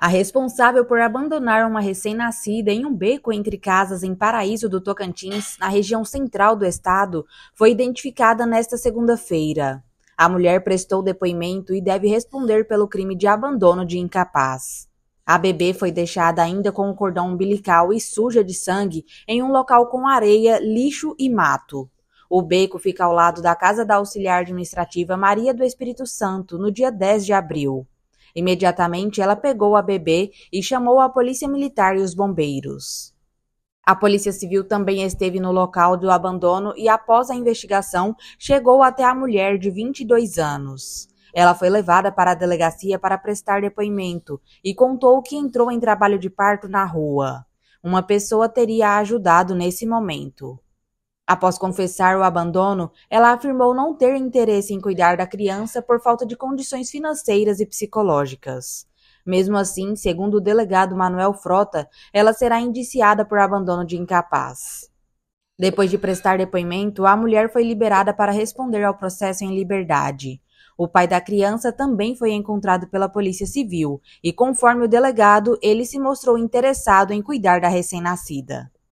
A responsável por abandonar uma recém-nascida em um beco entre casas em Paraíso do Tocantins, na região central do estado, foi identificada nesta segunda-feira. A mulher prestou depoimento e deve responder pelo crime de abandono de incapaz. A bebê foi deixada ainda com o cordão umbilical e suja de sangue em um local com areia, lixo e mato. O beco fica ao lado da casa da auxiliar administrativa Maria do Espírito Santo, no dia 10 de abril. Imediatamente ela pegou a bebê e chamou a polícia militar e os bombeiros. A Polícia Civil também esteve no local do abandono e, após a investigação, chegou até a mulher de 22 anos. Ela foi levada para a delegacia para prestar depoimento e contou que entrou em trabalho de parto na rua. Uma pessoa teria ajudado nesse momento. Após confessar o abandono, ela afirmou não ter interesse em cuidar da criança por falta de condições financeiras e psicológicas. Mesmo assim, segundo o delegado Manuel Frota, ela será indiciada por abandono de incapaz. Depois de prestar depoimento, a mulher foi liberada para responder ao processo em liberdade. O pai da criança também foi encontrado pela Polícia Civil e, conforme o delegado, ele se mostrou interessado em cuidar da recém-nascida.